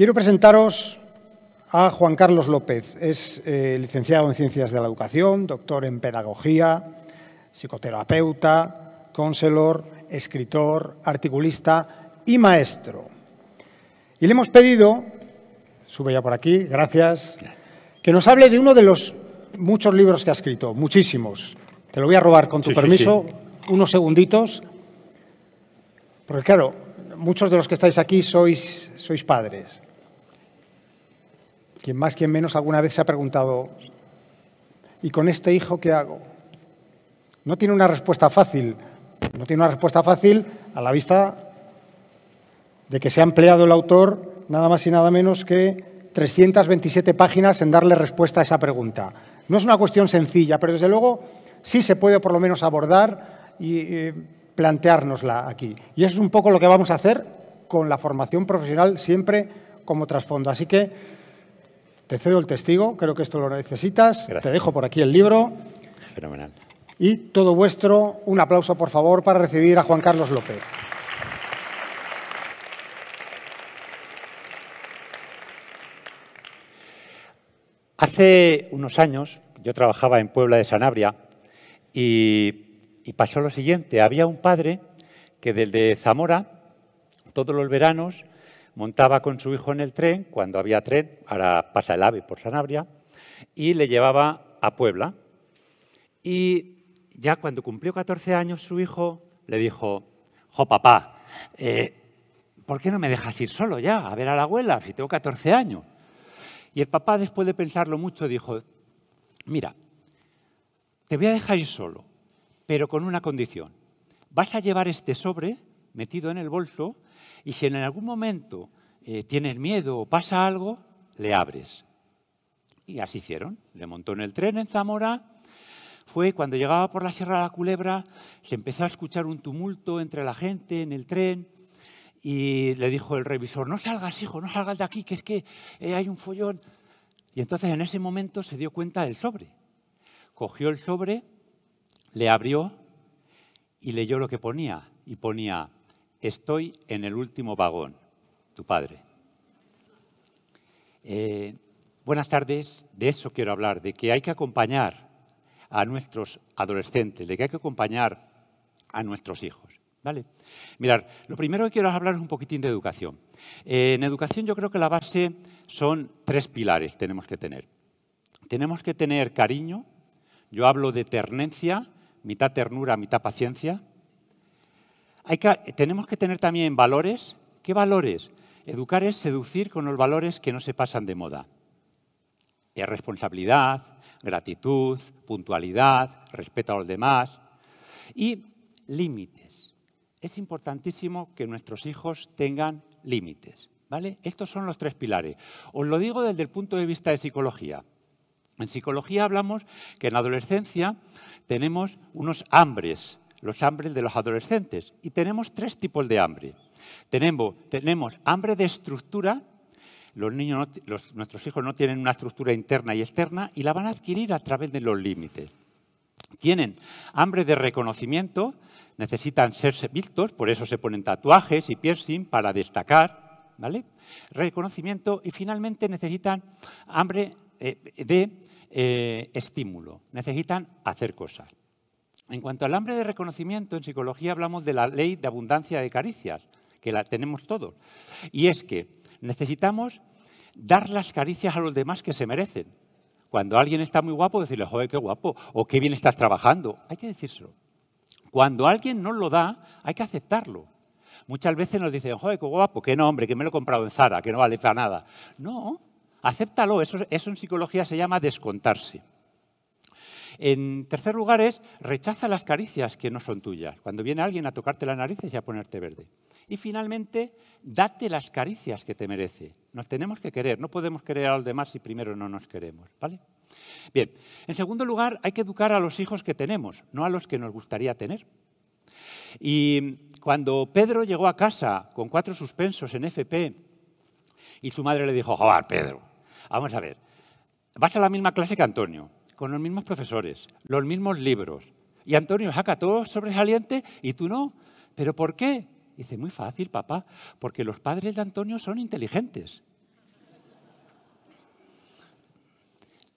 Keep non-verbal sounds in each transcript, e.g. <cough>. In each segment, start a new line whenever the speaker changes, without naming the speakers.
Quiero presentaros a Juan Carlos López. Es eh, licenciado en Ciencias de la Educación, doctor en Pedagogía, psicoterapeuta, counselor, escritor, articulista y maestro. Y le hemos pedido, sube ya por aquí, gracias, que nos hable de uno de los muchos libros que ha escrito, muchísimos. Te lo voy a robar con tu permiso, unos segunditos, porque claro, muchos de los que estáis aquí sois, sois padres. Quien más, quien menos alguna vez se ha preguntado, ¿y con este hijo qué hago? No tiene una respuesta fácil. No tiene una respuesta fácil a la vista de que se ha empleado el autor nada más y nada menos que 327 páginas en darle respuesta a esa pregunta. No es una cuestión sencilla, pero desde luego sí se puede por lo menos abordar y plantearnosla eh, planteárnosla aquí. Y eso es un poco lo que vamos a hacer con la formación profesional siempre como trasfondo. Así que te cedo el testigo, creo que esto lo necesitas. Te dejo por aquí el libro. Fenomenal. Y todo vuestro, un aplauso por favor para recibir a Juan Carlos López. Hace unos
años yo trabajaba en Puebla de Sanabria y, pasó lo siguiente. Había un padre que desde Zamora todos los veranos montaba con su hijo en el tren, cuando había tren, para pasa el AVE por Sanabria, y le llevaba a Puebla. Y ya cuando cumplió 14 años, su hijo le dijo, jo papá, eh, ¿por qué no me dejas ir solo ya a ver a la abuela si tengo 14 años? Y el papá, después de pensarlo mucho, dijo, mira, te voy a dejar ir solo, pero con una condición. Vas a llevar este sobre metido en el bolso y si en algún momento eh, tienes miedo o pasa algo, le abres. Y así hicieron. Le montó en el tren en Zamora. Fue cuando llegaba por la Sierra de la Culebra, se empezó a escuchar un tumulto entre la gente en el tren. Y le dijo el revisor, no salgas, hijo, no salgas de aquí, que es que eh, hay un follón. Y entonces en ese momento se dio cuenta del sobre. Cogió el sobre, le abrió y leyó lo que ponía. Y ponía, Estoy en el último vagón, tu padre. Eh, buenas tardes, de eso quiero hablar, de que hay que acompañar a nuestros adolescentes, de que hay que acompañar a nuestros hijos. ¿Vale? Mirar, lo primero que quiero hablar es un poquitín de educación. Eh, en educación yo creo que la base son tres pilares tenemos que tener. Tenemos que tener cariño, yo hablo de ternencia, mitad ternura, mitad paciencia tenemos que tener también valores. ¿Qué valores? Educar es seducir con los valores que no se pasan de moda. Es responsabilidad, gratitud, puntualidad, respeto a los demás y límites. Es importantísimo que nuestros hijos tengan límites. Estos son los tres pilares. Os lo digo desde el punto de vista de psicología. En psicología hablamos que en la adolescencia tenemos unos hambres los hambres de los adolescentes. Y tenemos tres tipos de hambre. Tenemos, tenemos hambre de estructura, los niños nuestros hijos no tienen una estructura interna y externa y la van a adquirir a través de los límites. Tienen hambre de reconocimiento, necesitan ser vistos, por eso se ponen tatuajes y piercing para destacar, ¿vale? Reconocimiento y finalmente necesitan hambre eh, de eh, estímulo, necesitan hacer cosas. En cuanto al hambre de reconocimiento, en psicología hablamos de la ley de abundancia de caricias, que la tenemos todos. Y es que necesitamos dar las caricias a los demás que se merecen. Cuando alguien está muy guapo, decirle, joder, qué guapo, o qué bien estás trabajando. Hay que decírselo. Cuando alguien no lo da, hay que aceptarlo. Muchas veces nos dicen, joder, qué guapo, qué no, hombre, que me lo he comprado en Zara, que no vale para nada. No, acéptalo, eso en psicología se llama descontarse. En tercer lugar es, rechaza las caricias que no son tuyas. Cuando viene alguien a tocarte la nariz, y a ponerte verde. Y finalmente, date las caricias que te merece. Nos tenemos que querer, no podemos querer a los demás si primero no nos queremos, ¿vale? Bien, en segundo lugar, hay que educar a los hijos que tenemos, no a los que nos gustaría tener. Y cuando Pedro llegó a casa con cuatro suspensos en FP y su madre le dijo, joder, Pedro, vamos a ver, vas a la misma clase que Antonio, con los mismos profesores, los mismos libros. Y Antonio saca todo sobresaliente y tú no. ¿Pero por qué? Dice, muy fácil, papá, porque los padres de Antonio son inteligentes.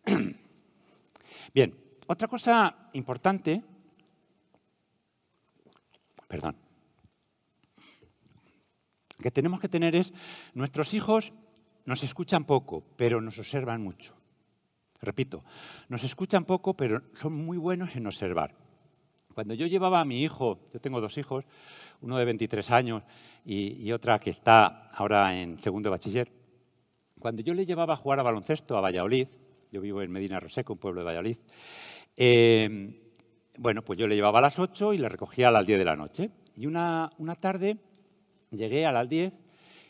<clears throat> Bien, otra cosa importante, perdón, que tenemos que tener es, nuestros hijos nos escuchan poco, pero nos observan mucho. Repito, nos escuchan poco, pero son muy buenos en observar. Cuando yo llevaba a mi hijo, yo tengo dos hijos, uno de 23 años y, otra que está ahora en segundo bachiller, cuando yo le llevaba a jugar a baloncesto a Valladolid, yo vivo en Medina Roseco, un pueblo de Valladolid, em, bueno, pues yo le llevaba a las 8 y le recogía a las 10 de la noche. Y una, tarde llegué a las 10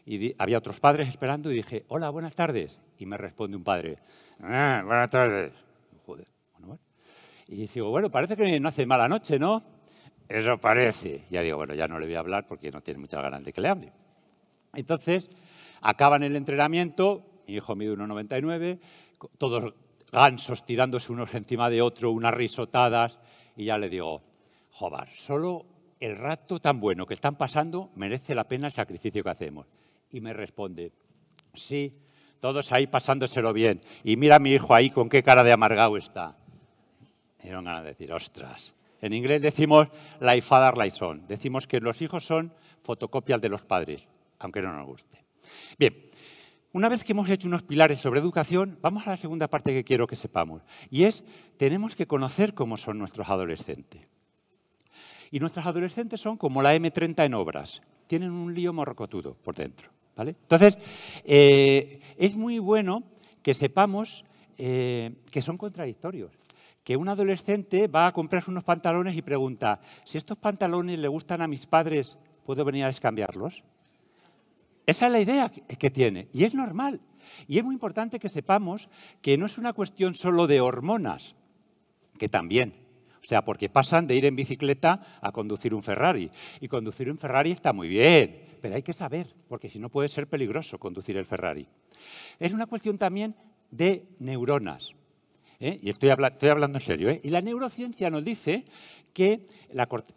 y había otros padres esperando y dije, hola, buenas tardes. Y me responde un padre, Ah, buenas tardes. Joder, bueno, Y digo, bueno, parece que no hace mala noche, ¿no? Eso parece. Ya digo, bueno, ya no le voy a hablar porque no tiene mucha ganas de que le hable. Entonces, acaban el entrenamiento, mi hijo mide 1,99, todos gansos tirándose unos encima de otro, unas risotadas, y ya le digo, joder, solo el rato tan bueno que están pasando merece la pena el sacrificio que hacemos. Y me responde, sí, todos ahí pasándoselo bien. Y mira mi hijo ahí con qué cara de amargado está. Y dieron ganas de decir, ostras. En inglés decimos like father, like son. Decimos que los hijos son fotocopias de los padres, aunque no nos guste. Bien, una vez que hemos hecho unos pilares sobre educación, vamos a la segunda parte que quiero que sepamos. Y es, tenemos que conocer cómo son nuestros adolescentes. Y nuestros adolescentes son como la M30 en obras. Tienen un lío morrocotudo por dentro. Entonces, eh, es muy bueno que sepamos eh, que son contradictorios. Que un adolescente va a comprarse unos pantalones y pregunta, si estos pantalones le gustan a mis padres, ¿puedo venir a descambiarlos? Esa es la idea que tiene y es normal. Y es muy importante que sepamos que no es una cuestión solo de hormonas, que también, o sea, porque pasan de ir en bicicleta a conducir un Ferrari. Y conducir un Ferrari está muy bien, pero hay que saber, porque si no puede ser peligroso conducir el Ferrari. Es una cuestión también de neuronas. ¿eh? Y estoy, hablando en serio. ¿eh? Y la neurociencia nos dice que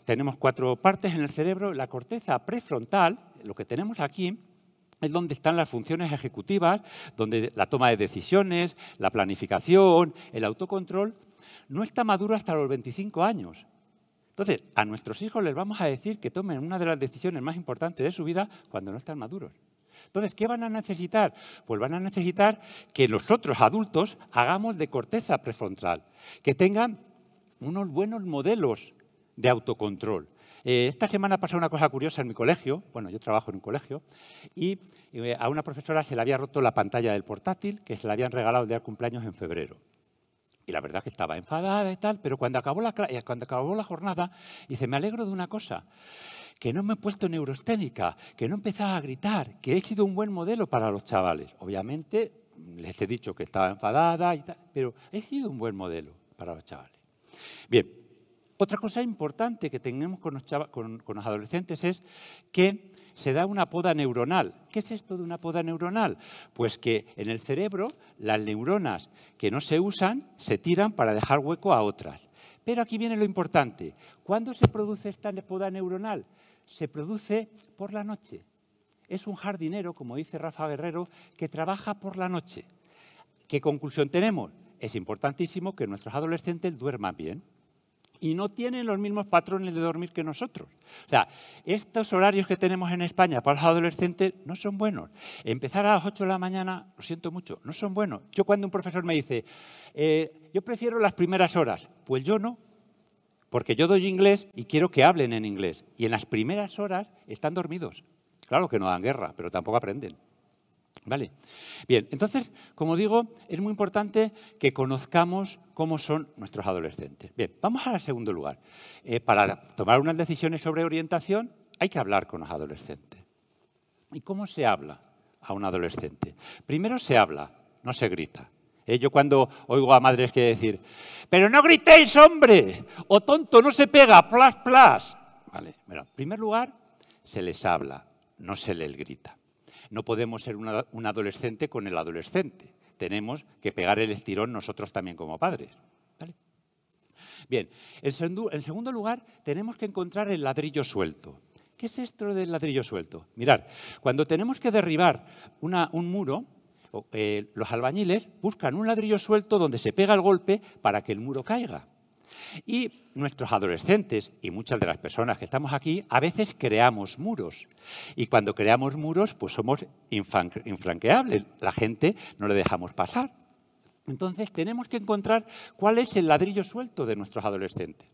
tenemos cuatro partes en el cerebro. La corteza prefrontal, lo que tenemos aquí, es donde están las funciones ejecutivas, donde la toma de decisiones, la planificación, el autocontrol no está maduro hasta los 25 años. Entonces, a nuestros hijos les vamos a decir que tomen una de las decisiones más importantes de su vida cuando no están maduros. Entonces, ¿qué van a necesitar? Pues van a necesitar que nosotros adultos hagamos de corteza prefrontal, que tengan unos buenos modelos de autocontrol. Eh, esta semana pasó una cosa curiosa en mi colegio, bueno, yo trabajo en un colegio, y eh, a una profesora se le había roto la pantalla del portátil que se le habían regalado el día de cumpleaños en febrero. Y la verdad que estaba enfadada y tal, pero cuando acabó la, eh, cuando acabó la jornada, dice, me alegro de una cosa, que no me he puesto neurosténica, que no empezaba a gritar, que he sido un buen modelo para los chavales. Obviamente mm, les he dicho que estaba enfadada, y tal, pero he sido un buen modelo para los chavales. Bien, otra cosa importante que tenemos con los, con, con los adolescentes es que se da una poda neuronal. ¿Qué es esto de una poda neuronal? Pues que en el cerebro las neuronas que no se usan se tiran para dejar hueco a otras. Pero aquí viene lo importante. ¿Cuándo se produce esta poda neuronal? Se produce por la noche. Es un jardinero, como dice Rafa Guerrero, que trabaja por la noche. ¿Qué conclusión tenemos? Es importantísimo que nuestros adolescentes duerman bien y no tienen los mismos patrones de dormir que nosotros. O sea, estos horarios que tenemos en España para los adolescentes no son buenos. Empezar a las 8 de la mañana, lo siento mucho, no son buenos. Yo cuando un profesor me dice, eh, yo prefiero las primeras horas, pues yo no, porque yo doy inglés y quiero que hablen en inglés. Y en las primeras horas están dormidos. Claro que no dan guerra, pero tampoco aprenden. ¿Vale? Bien, entonces, como digo, es muy importante que conozcamos cómo son nuestros adolescentes. Bien, vamos al segundo lugar. Eh, para tomar unas decisiones sobre orientación hay que hablar con los adolescentes. ¿Y cómo se habla a un adolescente? Primero se habla, no se grita. Eh, yo cuando oigo a madres que decir, pero no gritéis, hombre, o tonto, no se pega, plas, plas. Vale, en primer lugar, se les habla, no se les grita. No podemos ser un adolescente con el adolescente. Tenemos que pegar el estirón nosotros también como padres. Bien, en segundo lugar, tenemos que encontrar el ladrillo suelto. ¿Qué es esto del ladrillo suelto? Mirad, cuando tenemos que derribar un muro, eh, los albañiles buscan un ladrillo suelto donde se pega el golpe para que el muro caiga. Y nuestros adolescentes y muchas de las personas que estamos aquí a veces creamos muros. Y cuando creamos muros, pues somos infranqueables. La gente no le dejamos pasar. Entonces tenemos que encontrar cuál es el ladrillo suelto de nuestros adolescentes.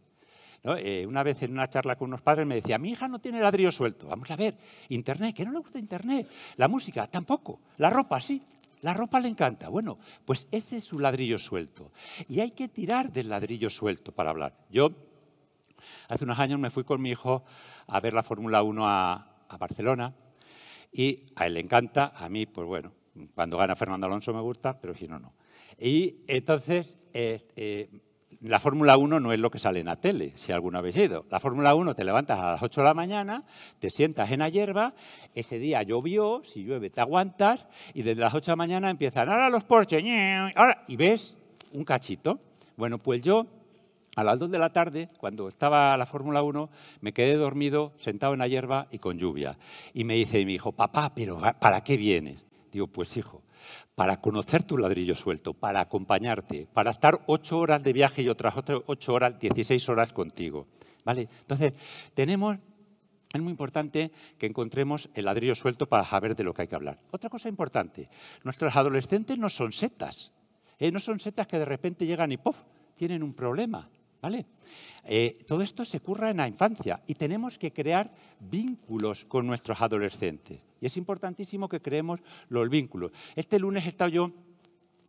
Eh, una vez en una charla con unos padres me decía, mi hija no tiene ladrillo suelto. Vamos a ver, Internet, que no le gusta Internet. La música, tampoco. La ropa, sí. La ropa le encanta. Bueno, pues ese es su ladrillo suelto. Y hay que tirar del ladrillo suelto para hablar. Yo hace unos años me fui con mi hijo a ver la Fórmula 1 a, Barcelona y a él le encanta, a mí, pues bueno, cuando gana Fernando Alonso me gusta, pero si no, no. Y entonces eh, eh, la Fórmula 1 no es lo que sale en la tele, si alguna vez habéis ido. La Fórmula 1 te levantas a las 8 de la mañana, te sientas en la hierba, ese día llovió, si llueve te aguantas, y desde las 8 de la mañana empiezan, ahora los porches. y ves un cachito. Bueno, pues yo a las 2 de la tarde, cuando estaba la Fórmula 1, me quedé dormido, sentado en la hierba y con lluvia. Y me dice mi hijo, papá, pero ¿para qué vienes? Digo, pues hijo, para conocer tu ladrillo suelto, para acompañarte, para estar ocho horas de viaje y otras ocho horas, dieciséis horas contigo. ¿Vale? Entonces, tenemos, es muy importante que encontremos el ladrillo suelto para saber de lo que hay que hablar. Otra cosa importante, nuestros adolescentes no son setas, ¿eh? no son setas que de repente llegan y ¡puf! tienen un problema. ¿Vale? Eh, todo esto se curra en la infancia y tenemos que crear vínculos con nuestros adolescentes. Y es importantísimo que creemos los vínculos. Este lunes he estado yo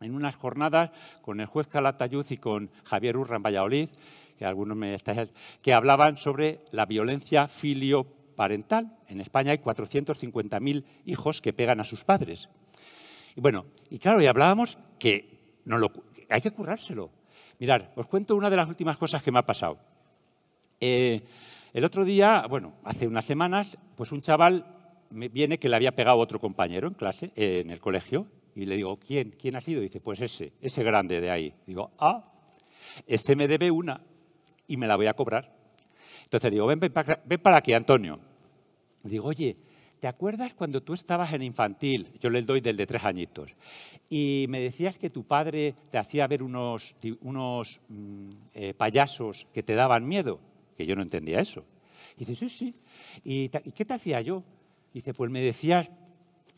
en unas jornadas con el juez Calatayud y con Javier Urra en Valladolid, que algunos me que hablaban sobre la violencia filioparental. En España hay 450.000 hijos que pegan a sus padres. Y bueno, y claro, y hablábamos que no hay que currárselo. Mirad, os cuento una de las últimas cosas que me ha pasado. Eh, el otro día, bueno, hace unas semanas, pues un chaval me viene que le había pegado otro compañero en clase, eh, en el colegio, y le digo, ¿quién, quién ha sido? dice, pues ese, ese grande de ahí. Digo, ah, ese me debe una y me la voy a cobrar. Entonces digo, ven, para, ven para aquí, Antonio. Digo, oye, ¿Te acuerdas cuando tú estabas en infantil? Yo le doy del de tres añitos. Y me decías que tu padre te hacía ver unos, unos mm, eh, payasos que te daban miedo, que yo no entendía eso. Y dices, sí, sí. ¿Y, qué te hacía yo? Y dice, pues me decías,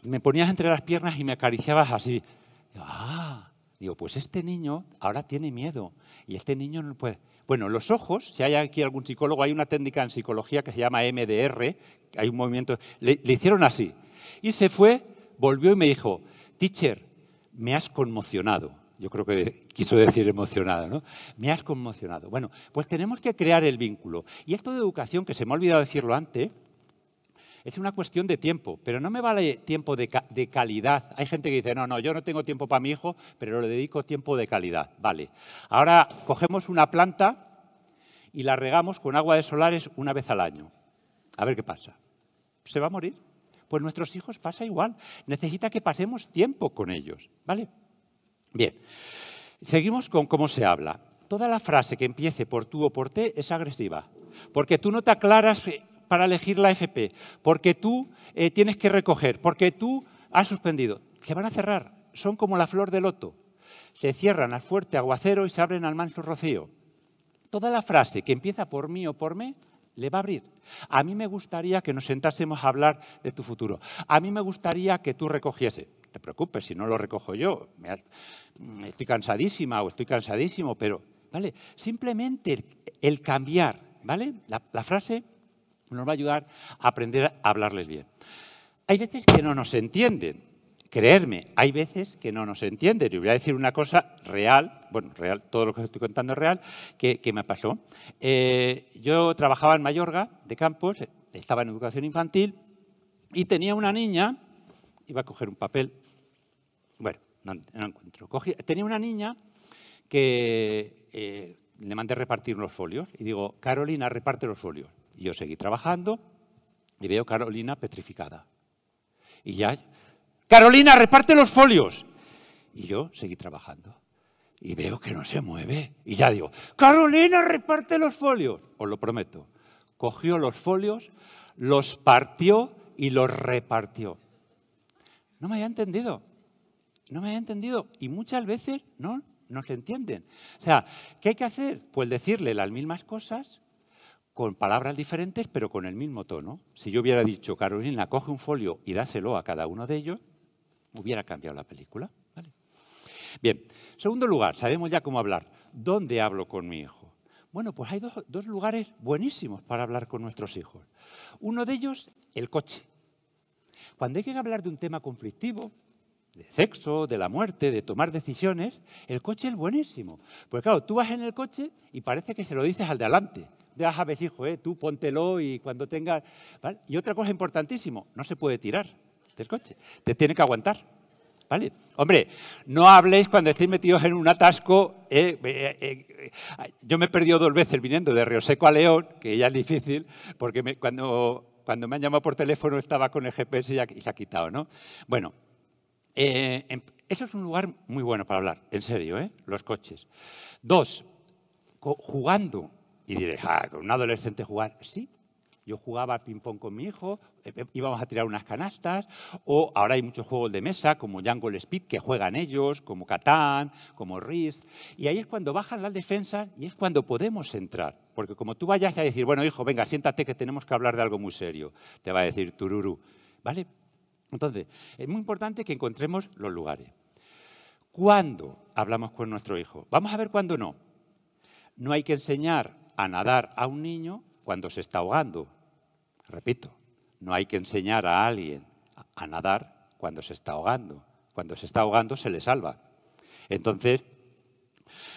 me ponías entre las piernas y me acariciabas así. Ah, Digo, pues este niño ahora tiene miedo y este niño no puede... Bueno, los ojos, si hay aquí algún psicólogo, hay una técnica en psicología que se llama MDR, hay un movimiento, le, hicieron así. Y se fue, volvió y me dijo, teacher, me has conmocionado. Yo creo que quiso decir emocionado, ¿no? Me has conmocionado. Bueno, pues tenemos que crear el vínculo. Y esto de educación, que se me ha olvidado decirlo antes, es una cuestión de tiempo, pero no me vale tiempo de, calidad. Hay gente que dice, no, no, yo no tengo tiempo para mi hijo, pero le dedico tiempo de calidad. Vale. Ahora cogemos una planta y la regamos con agua de solares una vez al año. A ver qué pasa. ¿Se va a morir? Pues nuestros hijos pasa igual. Necesita que pasemos tiempo con ellos. ¿Vale? Bien. Seguimos con cómo se habla. Toda la frase que empiece por tú o por te es agresiva. Porque tú no te aclaras eh, para elegir la FP, porque tú eh, tienes que recoger, porque tú has suspendido. Se van a cerrar, son como la flor de loto. Se cierran al fuerte aguacero y se abren al manso rocío. Toda la frase que empieza por mí o por me le va a abrir. A mí me gustaría que nos sentásemos a hablar de tu futuro. A mí me gustaría que tú recogiese. te preocupes si no lo recojo yo. Estoy cansadísima o estoy cansadísimo, pero, ¿vale? Simplemente el cambiar, ¿vale? la frase nos va a ayudar a aprender a hablarles bien. Hay veces que no nos entienden, creerme, hay veces que no nos entienden. Y voy a decir una cosa real, bueno, real, todo lo que estoy contando es real, que, me pasó. Eh, yo trabajaba en Mayorga, de campos, estaba en educación infantil, y tenía una niña, iba a coger un papel, bueno, no, encuentro, tenía una niña que eh, le mandé repartir los folios, y digo, Carolina, reparte los folios. Y yo seguí trabajando y veo a Carolina petrificada. Y ya, Carolina, reparte los folios. Y yo seguí trabajando. Y veo que no se mueve. Y ya digo, Carolina, reparte los folios. Os lo prometo. Cogió los folios, los partió y los repartió. No me había entendido. No me había entendido. Y muchas veces no nos entienden. O sea, ¿qué hay que hacer? Pues decirle las mismas cosas con palabras diferentes, pero con el mismo tono. Si yo hubiera dicho, Carolina, coge un folio y dáselo a cada uno de ellos, hubiera cambiado la película. ¿Vale? Bien, segundo lugar, sabemos ya cómo hablar. ¿Dónde hablo con mi hijo? Bueno, pues hay dos, dos lugares buenísimos para hablar con nuestros hijos. Uno de ellos, el coche. Cuando hay que hablar de un tema conflictivo, de sexo, de la muerte, de tomar decisiones, el coche es buenísimo. Pues claro, tú vas en el coche y parece que se lo dices al de adelante sabes, hijo, ¿eh? tú póntelo y cuando tengas... Y otra cosa importantísimo, no se puede tirar del coche, te tiene que aguantar. ¿Vale? Hombre, no habléis cuando estéis metidos en un atasco. Eh, eh, eh, yo me he perdido dos veces viniendo de Río Seco a León, que ya es difícil, porque cuando, cuando me han llamado por teléfono estaba con el GPS y, se ha quitado, ¿no? Bueno, em, eso es un lugar muy bueno para hablar, en serio, ¿eh? Los coches. Dos, jugando y diréis, ah, con un adolescente jugar, sí. Yo jugaba ping-pong con mi hijo, eh, eh, íbamos a tirar unas canastas, o ahora hay muchos juegos de mesa, como Jungle Speed, que juegan ellos, como Catán, como Riz. Y ahí es cuando bajan las defensas y es cuando podemos entrar. Porque como tú vayas a decir, bueno, hijo, venga, siéntate que tenemos que hablar de algo muy serio, te va a decir tururu. ¿Vale? Entonces, es muy importante que encontremos los lugares. ¿Cuándo hablamos con nuestro hijo? Vamos a ver cuándo no. No hay que enseñar a nadar a un niño cuando se está ahogando. Repito, no hay que enseñar a alguien a nadar cuando se está ahogando. Cuando se está ahogando se le salva. Entonces,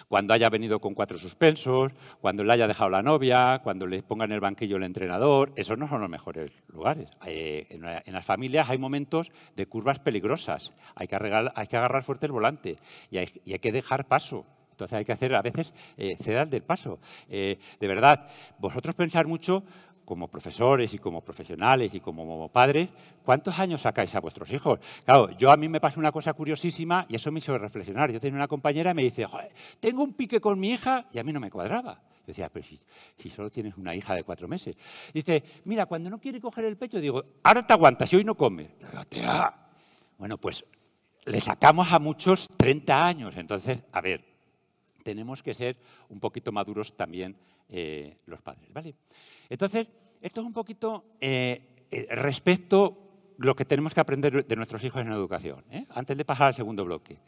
cuando haya venido con cuatro suspensos, cuando le haya dejado la novia, cuando le ponga en el banquillo el entrenador, esos no son los mejores lugares. en, las familias hay momentos de curvas peligrosas, hay que, agarrar fuerte el volante y hay que dejar paso entonces hay que hacer a veces eh, cedar del paso. Eh, de verdad, vosotros pensar mucho como profesores y como profesionales y como padres, ¿cuántos años sacáis a vuestros hijos? Claro, yo a mí me pasa una cosa curiosísima y eso me hizo reflexionar. Yo tenía una compañera y me dice, tengo un pique con mi hija y a mí no me cuadraba. Yo decía, pero si, solo tienes una hija de cuatro meses. Dice, mira, cuando no quiere coger el pecho, digo, ahora te aguantas y hoy no comes. Bueno, pues le sacamos a muchos 30 años. Entonces, a ver, tenemos que ser un poquito maduros también eh, los padres. ¿vale? Entonces, esto es un poquito eh, eh, respecto lo que tenemos que aprender de nuestros hijos en educación, antes de pasar al segundo bloque.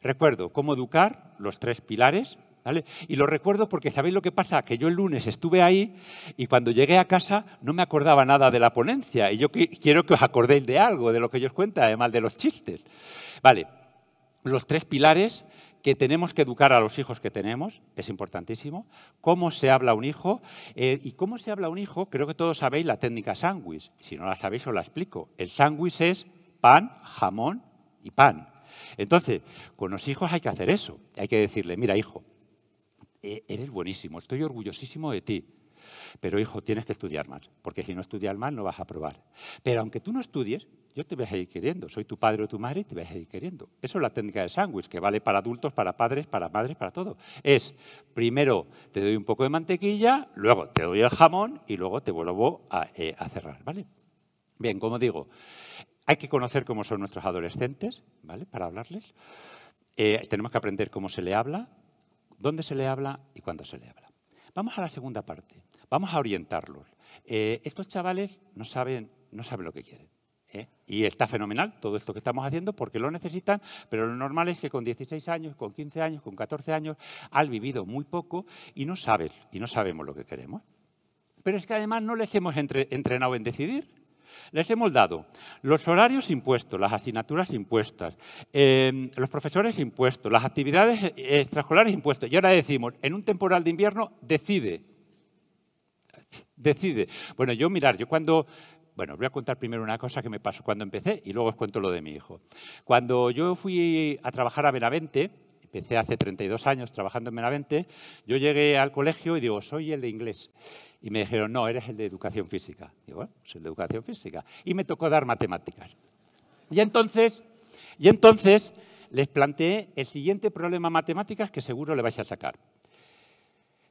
Recuerdo cómo educar, los tres pilares, ¿vale? Y lo recuerdo porque sabéis lo que pasa, que yo el lunes estuve ahí y cuando llegué a casa no me acordaba nada de la ponencia y yo quiero que os acordéis de algo, de lo que ellos os además de los chistes. Vale, los tres pilares que tenemos que educar a los hijos que tenemos, es importantísimo. Cómo se habla un hijo. Eh, y cómo se habla un hijo, creo que todos sabéis la técnica sándwich. Si no la sabéis, os la explico. El sándwich es pan, jamón y pan. Entonces, con los hijos hay que hacer eso. Hay que decirle, mira, hijo, eh, eres buenísimo, estoy orgullosísimo de ti. Pero hijo, tienes que estudiar más, porque si no estudias más no vas a aprobar. Pero aunque tú no estudies, yo te voy a ir queriendo. Soy tu padre o tu madre y te voy a ir queriendo. Eso es la técnica de sándwich, que vale para adultos, para padres, para madres, para todo. Es, primero te doy un poco de mantequilla, luego te doy el jamón y luego te vuelvo a, eh, cerrar, ¿vale? Bien, como digo, hay que conocer cómo son nuestros adolescentes, ¿vale? Para hablarles. Eh, tenemos que aprender cómo se le habla, dónde se le habla y cuándo se le habla. Vamos a la segunda parte. Vamos a orientarlos. Eh, estos chavales no saben, no saben lo que quieren. ¿eh? Y está fenomenal todo esto que estamos haciendo porque lo necesitan, pero lo normal es que con 16 años, con 15 años, con 14 años, han vivido muy poco y no saben y no sabemos lo que queremos. Pero es que además no les hemos entrenado en decidir. Les hemos dado los horarios impuestos, las asignaturas impuestas, eh, los profesores impuestos, las actividades extraescolares impuestos. Y ahora decimos, en un temporal de invierno, decide decide. Bueno, yo mirar, yo cuando... Bueno, voy a contar primero una cosa que me pasó cuando empecé y luego os cuento lo de mi hijo. Cuando yo fui a trabajar a Benavente, empecé hace 32 años trabajando en Benavente, yo llegué al colegio y digo, soy el de inglés. Y me dijeron, no, eres el de educación física. digo, bueno, soy el de educación física. Y me tocó dar matemáticas. Y entonces, y entonces les planteé el siguiente problema matemáticas que seguro le vais a sacar.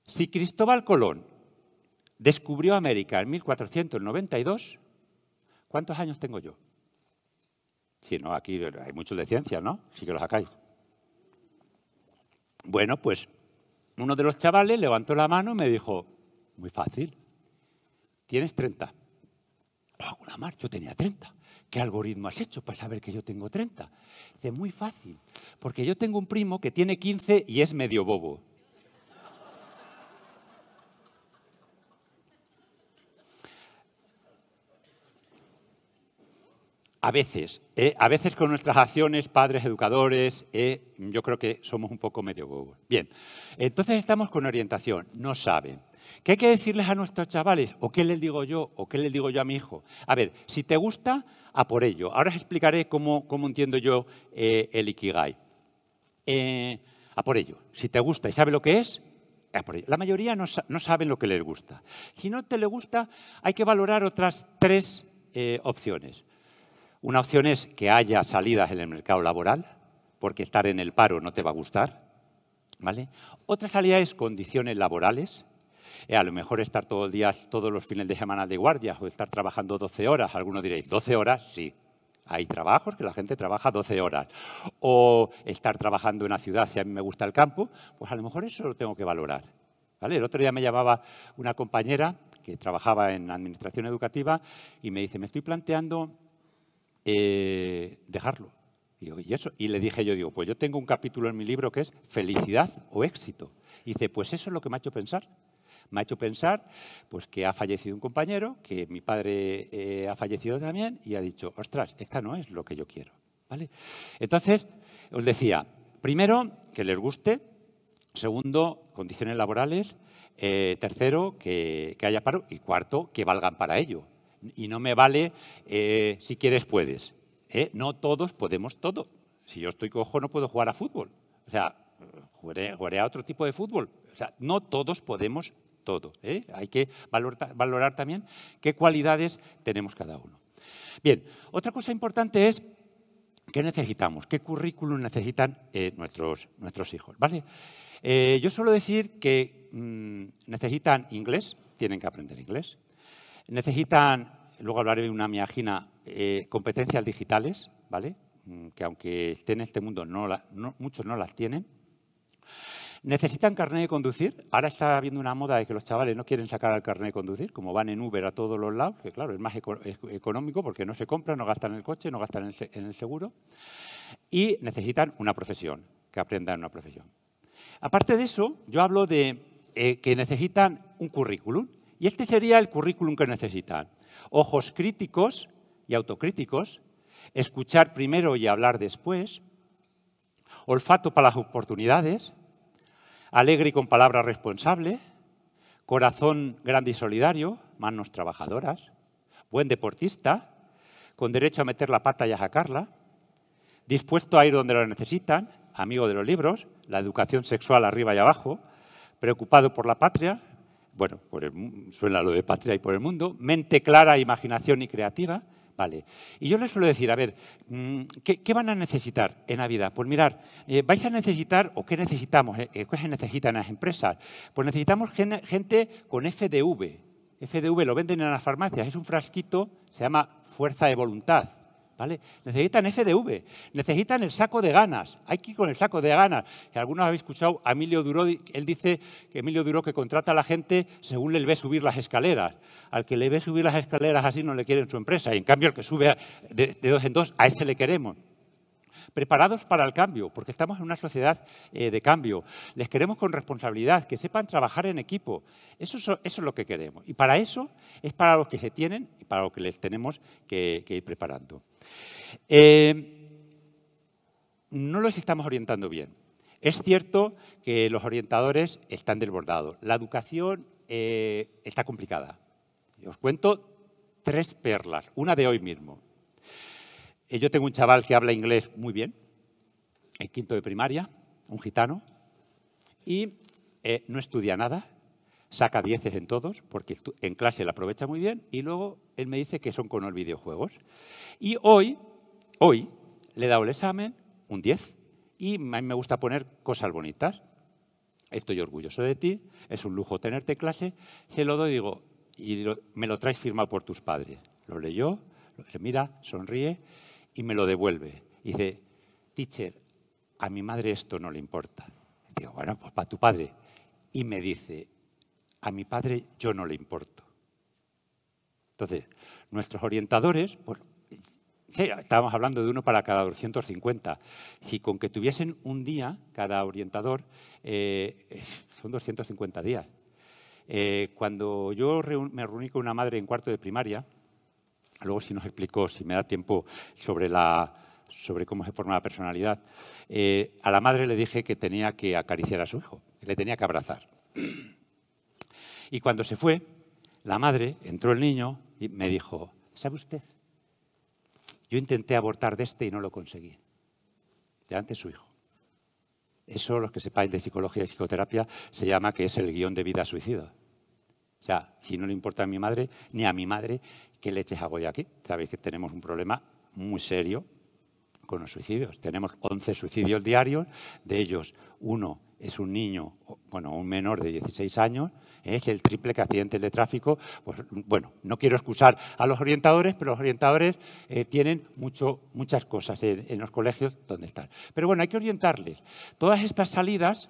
Si Cristóbal Colón descubrió América en 1492, ¿cuántos años tengo yo? Si no, aquí hay muchos de ciencia, ¿no? Sí que los sacáis. Bueno, pues uno de los chavales levantó la mano y me dijo, muy fácil, tienes 30. Hago la mar, yo tenía 30. ¿Qué algoritmo has hecho para saber que yo tengo 30? Dice, muy fácil, porque yo tengo un primo que tiene 15 y es medio bobo. a veces, eh, a veces con nuestras acciones, padres, educadores, eh, yo creo que somos un poco medio bobos. Bien, entonces estamos con orientación, no saben. ¿Qué hay que decirles a nuestros chavales? ¿O qué les digo yo? ¿O qué les digo yo a mi hijo? A ver, si te gusta, a por ello. Ahora os explicaré cómo, entiendo yo eh, el Ikigai. a por ello. Si te gusta y sabe lo que es, a por ello. la mayoría no, no, saben lo que les gusta. Si no te le gusta, hay que valorar otras tres opciones. Una opción es que haya salidas en el mercado laboral, porque estar en el paro no te va a gustar. ¿vale? Otra salida es condiciones laborales. Eh, a lo mejor estar todos los días, todos los fines de semana de guardias o estar trabajando 12 horas. Algunos diréis, ¿12 horas? Sí. Hay trabajos que la gente trabaja 12 horas. O estar trabajando en la ciudad, si a mí me gusta el campo, pues a lo mejor eso lo tengo que valorar. El otro día me llamaba una compañera que trabajaba en administración educativa y me dice, me estoy planteando eh, dejarlo. Y, eso? y le dije yo, digo, pues yo tengo un capítulo en mi libro que es felicidad o éxito. Y dice, pues eso es lo que me ha hecho pensar. Me ha hecho pensar pues, que ha fallecido un compañero, que mi padre eh, ha fallecido también, y ha dicho, ostras, esta no es lo que yo quiero. ¿Vale? Entonces, os decía, primero, que les guste. Segundo, condiciones laborales. Eh, tercero, que, que haya paro. Y cuarto, que valgan para ello y no me vale eh, si quieres puedes. Eh, no todos podemos todo. Si yo estoy cojo no puedo jugar a fútbol. O sea, jugaré, a otro tipo de fútbol. O sea, no todos podemos todo. ¿eh? Hay que valorar, también qué cualidades tenemos cada uno. Bien, otra cosa importante es qué necesitamos, qué currículum necesitan nuestros, nuestros hijos. ¿vale? yo suelo decir que mm, necesitan inglés, tienen que aprender inglés. Necesitan, luego hablaré de una miagina, eh, competencias digitales, ¿vale? Mm, que aunque esté en este mundo, no, la, muchos no las tienen. Necesitan carnet de conducir. Ahora está habiendo una moda de que los chavales no quieren sacar el carnet de conducir, como van en Uber a todos los lados, que claro, es más económico porque no se compra, no gastan en el coche, no gastan en el, seguro. Y necesitan una profesión, que aprendan una profesión. Aparte de eso, yo hablo de eh, que necesitan un currículum. Y este sería el currículum que necesitan. Ojos críticos y autocríticos, escuchar primero y hablar después, olfato para las oportunidades, alegre y con palabra responsable, corazón grande y solidario, manos trabajadoras, buen deportista, con derecho a meter la pata y a sacarla, dispuesto a ir donde lo necesitan, amigo de los libros, la educación sexual arriba y abajo, preocupado por la patria, bueno, suena lo de patria y por el mundo, mente clara, imaginación y creativa, vale. Y yo les suelo decir, a ver, mm, ¿qué, van a necesitar en Navidad? Pues mirar, eh, vais a necesitar, o qué necesitamos, eh, eh, qué se necesitan las empresas, pues necesitamos gente con FDV. FDV lo venden en las farmacias, es un frasquito, se llama fuerza de voluntad Necesitan FDV, necesitan el saco de ganas, hay que ir con el saco de ganas. algunos habéis escuchado a Emilio Duró, él dice que Emilio Duró que contrata a la gente según le ve subir las escaleras. Al que le ve subir las escaleras así no le quieren su empresa, y en cambio el que sube de dos en dos, a ese le queremos preparados para el cambio, porque estamos en una sociedad eh, de cambio. Les queremos con responsabilidad, que sepan trabajar en equipo. Eso, es lo que queremos. Y para eso es para los que se tienen y para los que les tenemos que, ir preparando. Eh, no los estamos orientando bien. Es cierto que los orientadores están desbordados. La educación eh, está complicada. Os cuento tres perlas, una de hoy mismo. Eh, yo tengo un chaval que habla inglés muy bien, en quinto de primaria, un gitano, y eh, no estudia nada, saca dieces en todos, porque en clase la aprovecha muy bien, y luego él me dice que son con los videojuegos. Y hoy, hoy, le he dado el examen, un 10, y a mí me gusta poner cosas bonitas. Estoy orgulloso de ti, es un lujo tenerte clase, se lo doy y digo, y me lo traes firmado por tus padres. Lo leyó, lo, mira, sonríe, y me lo devuelve. Y dice, teacher, a mi madre esto no le importa. digo, bueno, pues para tu padre. Y me dice, a mi padre yo no le importo. Entonces, nuestros orientadores, pues, estábamos hablando de uno para cada 250. Si con que tuviesen un día cada orientador, eh, <laughs> son 250 días. Eh, cuando yo me reuní con una madre en cuarto de primaria, Luego si nos explicó, si me da tiempo, sobre, la, sobre cómo se forma la personalidad. Eh, a la madre le dije que tenía que acariciar a su hijo, que le tenía que abrazar. <clears throat> Y cuando se fue, la madre, entró el niño y me dijo, ¿sabe usted? Yo intenté abortar de este y no lo conseguí. Delante de su hijo. Eso, los que sepáis de psicología y psicoterapia, se llama que es el guión de vida suicida. O sea, si no le importa a mi madre, ni a mi madre, ¿Qué leches hago yo aquí? Sabéis que tenemos un problema muy serio con los suicidios. Tenemos 11 suicidios diarios, de ellos uno es un niño, bueno, un menor de 16 años, es el triple que accidentes de tráfico. Pues, bueno, no quiero excusar a los orientadores, pero los orientadores eh, tienen mucho, muchas cosas en, en, los colegios donde están. Pero bueno, hay que orientarles. Todas estas salidas,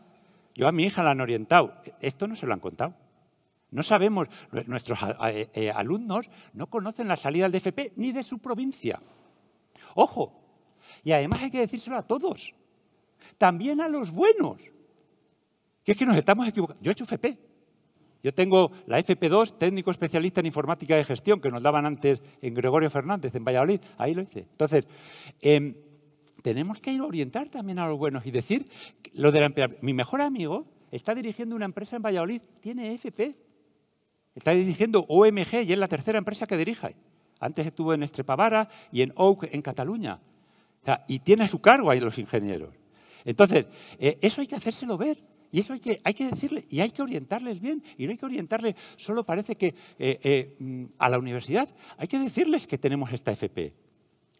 yo a mi hija la han orientado, esto no se lo han contado. No sabemos, nuestros eh, eh, alumnos no conocen la salida del FP ni de su provincia. Ojo, y además hay que decírselo a todos, también a los buenos, que es que nos estamos equivocando. Yo he hecho FP, yo tengo la FP2, técnico especialista en informática de gestión, que nos daban antes en Gregorio Fernández, en Valladolid, ahí lo hice. Entonces, em, tenemos que ir a orientar también a los buenos y decir, lo de mi mejor amigo está dirigiendo una empresa en Valladolid, tiene FP, Está dirigiendo OMG y es la tercera empresa que dirige. Antes estuvo en Estrepavara y en Oak, en Cataluña. y tiene su cargo ahí los ingenieros. Entonces, eh, eso hay que hacérselo ver. Y eso hay que, hay que decirle y hay que orientarles bien. Y no hay que orientarles, solo parece que eh, eh, mm, a la universidad hay que decirles que tenemos esta FP.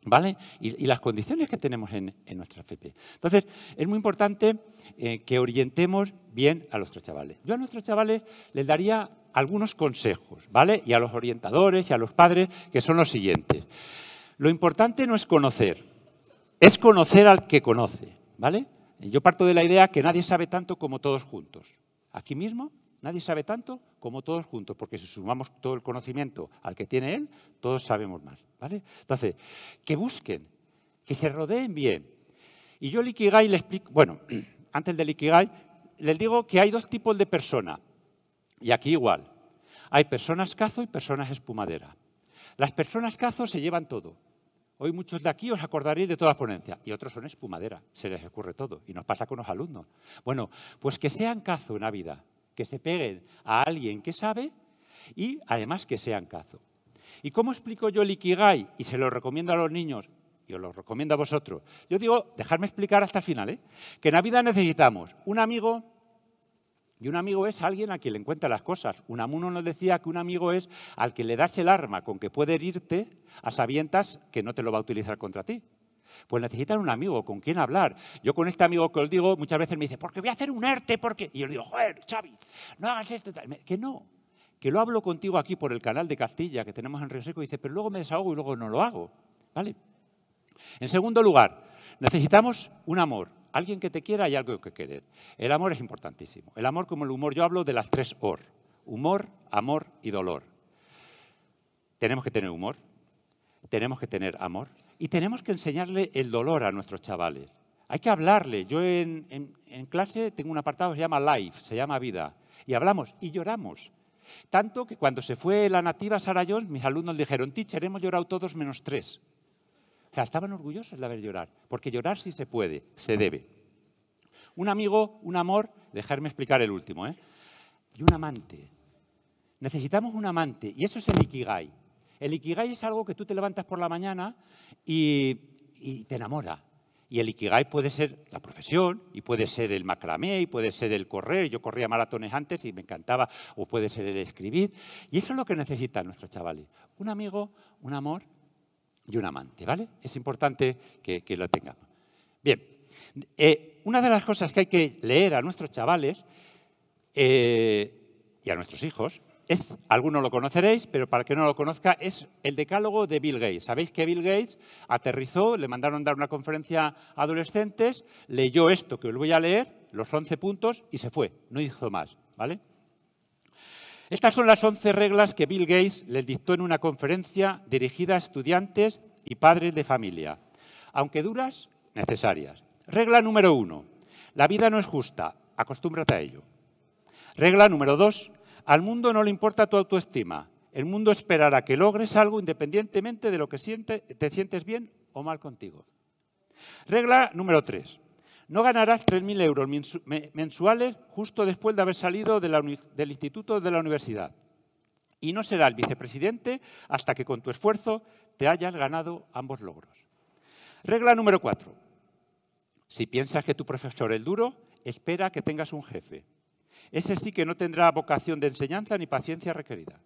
¿Vale? Y, las condiciones que tenemos en, en, nuestra FP. Entonces, es muy importante que orientemos bien a nuestros chavales. Yo a nuestros chavales les daría algunos consejos, ¿vale? Y a los orientadores y a los padres, que son los siguientes. Lo importante no es conocer, es conocer al que conoce, ¿vale? Yo parto de la idea que nadie sabe tanto como todos juntos. Aquí mismo nadie sabe tanto como todos juntos, porque si sumamos todo el conocimiento al que tiene él, todos sabemos más, ¿vale? Entonces, que busquen, que se rodeen bien. Y yo a Ikigai le explico, bueno, <clears throat> antes del Ikigai, les digo que hay dos tipos de personas y aquí igual. Hay personas cazo y personas espumadera. Las personas cazo se llevan todo. Hoy muchos de aquí os acordaréis de toda la ponencia y otros son espumadera, se les ocurre todo y nos pasa con los alumnos. Bueno, pues que sean cazo en la vida, que se peguen a alguien que sabe y además que sean cazo. ¿Y cómo explico yo el Ikigai? Y se lo recomiendo a los niños y os lo recomiendo a vosotros. Yo digo, dejadme explicar hasta el final, ¿eh? que en la vida necesitamos un amigo, y un amigo es alguien a quien le encuentra las cosas. Un amuno nos decía que un amigo es al que le das el arma con que puede herirte a sabientas que no te lo va a utilizar contra ti. Pues necesitan un amigo con quien hablar. Yo con este amigo que os digo muchas veces me dice, porque voy a hacer un ERTE, porque... Y yo le digo, joder, Xavi, no hagas esto. Tal. Que no, que lo hablo contigo aquí por el canal de Castilla que tenemos en Río Seco. Y dice, pero luego me desahogo y luego no lo hago. ¿Vale? En segundo lugar, necesitamos un amor. Alguien que te quiera hay algo que querer. El amor es importantísimo. El amor como el humor. Yo hablo de las tres OR. Humor, amor y dolor. Tenemos que tener humor, tenemos que tener amor y tenemos que enseñarle el dolor a nuestros chavales. Hay que hablarle. Yo en, clase tengo un apartado que se llama Life, se llama Vida. Y hablamos y lloramos. Tanto que cuando se fue la nativa Sara Jones, mis alumnos dijeron, teacher, hemos llorado todos menos tres. Estaban orgullosos de haber llorar, porque llorar sí se puede, se debe. Un amigo, un amor, dejarme explicar el último, ¿eh? y un amante. Necesitamos un amante, y eso es el ikigai. El ikigai es algo que tú te levantas por la mañana y, y te enamora. Y el Ikigai puede ser la profesión, y puede ser el macramé, y puede ser el correr. Yo corría maratones antes y me encantaba, o puede ser el escribir. Y eso es lo que necesitan nuestros chavales. Un amigo, un amor y un amante, ¿vale? Es importante que, lo tengamos. Bien, eh, una de las cosas que hay que leer a nuestros chavales eh, y a nuestros hijos es, algunos lo conoceréis, pero para que no lo conozca, es el decálogo de Bill Gates. Sabéis que Bill Gates aterrizó, le mandaron dar una conferencia a adolescentes, leyó esto que os voy a leer, los 11 puntos, y se fue, no hizo más, ¿vale? Estas son las 11 reglas que Bill Gates les dictó en una conferencia dirigida a estudiantes y padres de familia, aunque duras, necesarias. Regla número uno, la vida no es justa, acostúmbrate a ello. Regla número dos, al mundo no le importa tu autoestima, el mundo esperará que logres algo independientemente de lo que te sientes bien o mal contigo. Regla número tres, no ganarás 3.000 euros mensuales justo después de haber salido del instituto de la universidad. Y no serás vicepresidente hasta que con tu esfuerzo te hayas ganado ambos logros. Regla número 4. Si piensas que tu profesor es duro, espera que tengas un jefe. Ese sí que no tendrá vocación de enseñanza ni paciencia requerida.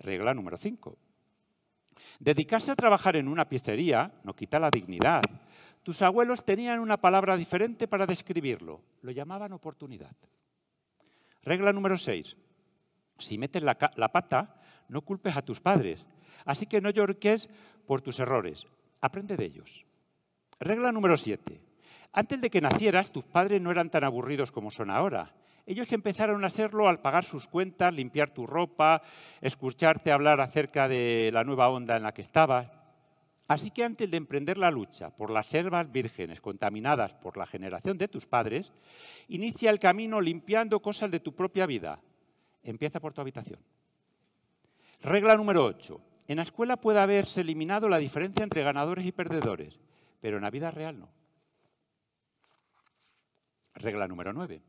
Regla número 5. Dedicarse a trabajar en una pizzería no quita la dignidad, tus abuelos tenían una palabra diferente para describirlo. Lo llamaban oportunidad. Regla número 6. Si metes la, pata, no culpes a tus padres. Así que no llorques por tus errores. Aprende de ellos. Regla número 7. Antes de que nacieras, tus padres no eran tan aburridos como son ahora. Ellos empezaron a serlo al pagar sus cuentas, limpiar tu ropa, escucharte hablar acerca de la nueva onda en la que estabas. Así que antes de emprender la lucha por las selvas vírgenes contaminadas por la generación de tus padres, inicia el camino limpiando cosas de tu propia vida. Empieza por tu habitación. Regla número 8. En la escuela puede haberse eliminado la diferencia entre ganadores y perdedores, pero en la vida real no. Regla número 9.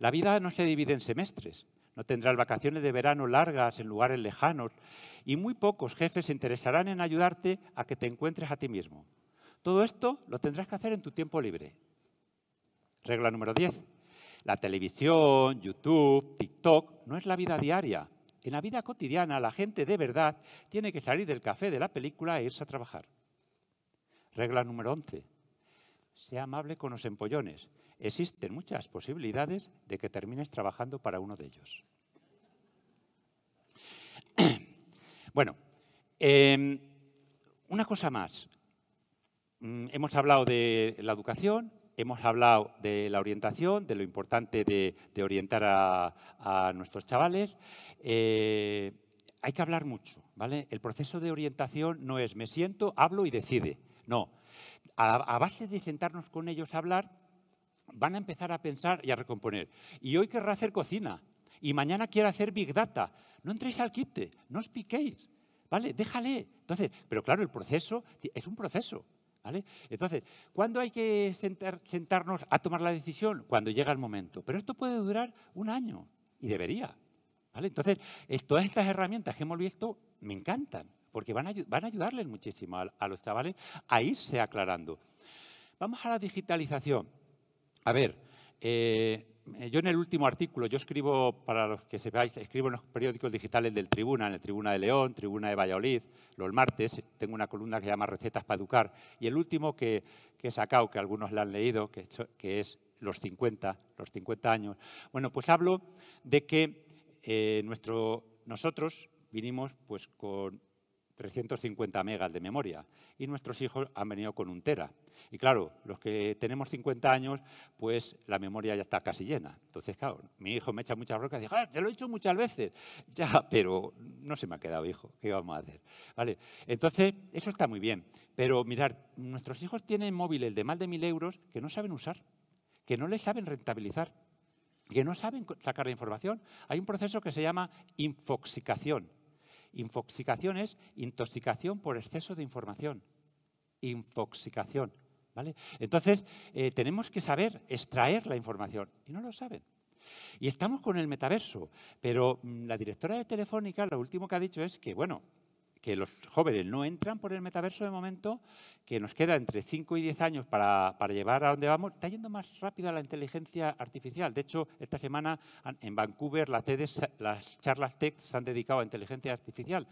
La vida no se divide en semestres, no tendrás vacaciones de verano largas en lugares lejanos y muy pocos jefes se interesarán en ayudarte a que te encuentres a ti mismo. Todo esto lo tendrás que hacer en tu tiempo libre. Regla número 10. La televisión, YouTube, TikTok no es la vida diaria. En la vida cotidiana la gente de verdad tiene que salir del café de la película e irse a trabajar. Regla número 11. Sea amable con los empollones existen muchas posibilidades de que termines trabajando para uno de ellos. <clears throat> bueno, em, una cosa más. Mm, hemos hablado de la educación, hemos hablado de la orientación, de lo importante de, orientar a, nuestros chavales. Eh, hay que hablar mucho, ¿vale? El proceso de orientación no es me siento, hablo y decide. No. a base de sentarnos con ellos a hablar, van a empezar a pensar y a recomponer. Y hoy querrá hacer cocina, y mañana quiere hacer Big Data. No entréis al kit, no os piquéis, ¿vale? Déjale. Entonces, pero claro, el proceso es un proceso, ¿vale? Entonces, ¿cuándo hay que sentarnos a tomar la decisión? Cuando llega el momento. Pero esto puede durar un año, y debería, ¿vale? Entonces, eh, todas estas herramientas que hemos visto me encantan, porque van a, ayudarles muchísimo a, a los chavales a irse aclarando. Vamos a la digitalización. A ver, eh, yo en el último artículo, yo escribo, para los que sepáis, escribo en los periódicos digitales del Tribuna, en el Tribuna de León, Tribuna de Valladolid, los martes, tengo una columna que se llama Recetas para Educar, y el último que, he sacado, que algunos la han leído, que, es los 50, los 50 años. Bueno, pues hablo de que eh, nuestro, nosotros vinimos pues, con 350 megas de memoria y nuestros hijos han venido con un tera. Y claro, los que tenemos 50 años, pues la memoria ya está casi llena. Entonces, claro, mi hijo me echa muchas rocas. y dice, ah, te lo he dicho muchas veces. <laughs> Ya, pero no se me ha quedado, hijo, ¿qué vamos a hacer? Vale, entonces, eso está muy bien. Pero mirar nuestros hijos tienen móviles de más de mil euros que no saben usar, que no les saben rentabilizar, que no saben sacar la información. Hay un proceso que se llama infoxicación Infoxicación es intoxicación por exceso de información. Infoxicación. ¿vale? Entonces, eh, tenemos que saber extraer la información y no lo saben. Y estamos con el metaverso, pero mm, la directora de Telefónica lo último que ha dicho es que, bueno, que los jóvenes no entran por el metaverso de momento, que nos queda entre 5 y 10 años para, llevar a donde vamos, está yendo más rápido a la inteligencia artificial. De hecho, esta semana en Vancouver las, las charlas tech se han dedicado a inteligencia artificial.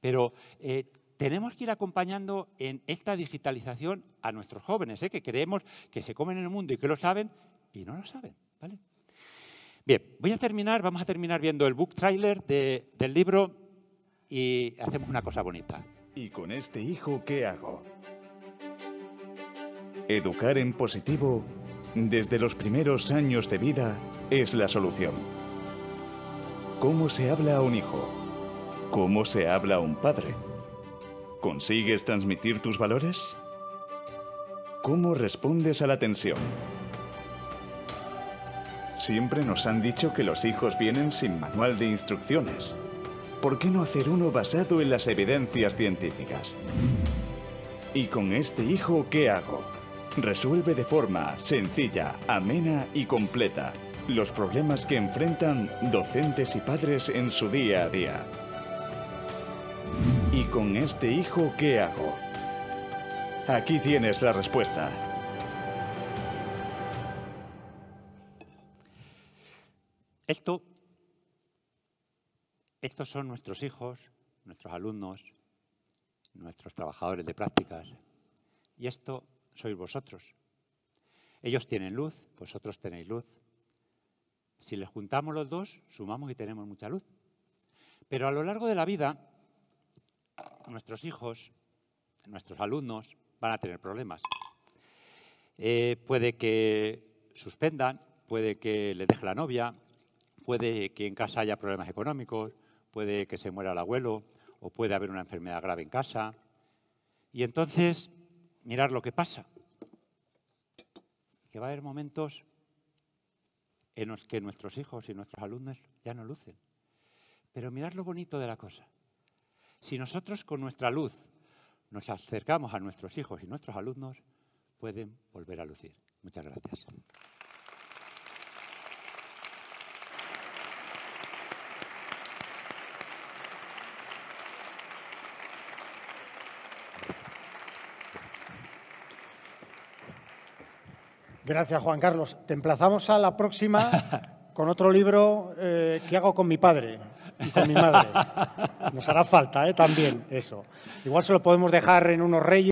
Pero eh, tenemos que ir acompañando en esta digitalización a nuestros jóvenes, eh, que creemos que se comen en el mundo y que lo saben y no lo saben. ¿vale? Bien, voy a terminar, vamos a terminar viendo el book trailer del libro y hacemos una cosa bonita. ¿Y con este hijo qué hago? Educar en positivo desde los primeros años de vida es la solución. ¿Cómo se habla a un hijo? ¿Cómo se habla a un padre? ¿Consigues transmitir tus valores? ¿Cómo respondes a la tensión? Siempre nos han dicho que los hijos vienen sin manual de instrucciones. ¿por qué no hacer uno basado en las evidencias científicas? ¿Y con este hijo qué hago? Resuelve de forma sencilla, amena y completa los problemas que enfrentan docentes y padres en su día a día. ¿Y con este hijo qué hago? Aquí tienes la respuesta. Esto estos son nuestros hijos, nuestros alumnos, nuestros trabajadores de prácticas. Y esto sois vosotros. Ellos tienen luz, vosotros tenéis luz. Si les juntamos los dos, sumamos y tenemos mucha luz. Pero a lo largo de la vida, nuestros hijos, nuestros alumnos, van a tener problemas. Eh, puede que suspendan, puede que le deje la novia, puede que en casa haya problemas económicos, puede que se muera el abuelo o puede haber una enfermedad grave en casa. Y entonces, mirar lo que pasa. Que va a haber momentos en los que nuestros hijos y nuestros alumnos ya no lucen. Pero mirar lo bonito de la cosa. Si nosotros con nuestra luz nos acercamos a nuestros hijos y nuestros alumnos, pueden volver a lucir. Muchas gracias.
Gracias, Juan Carlos. Te emplazamos a la próxima <laughs> con otro libro eh, que hago con mi padre y con mi madre. Nos hará falta ¿eh? también eso. Igual se lo podemos dejar en unos reyes.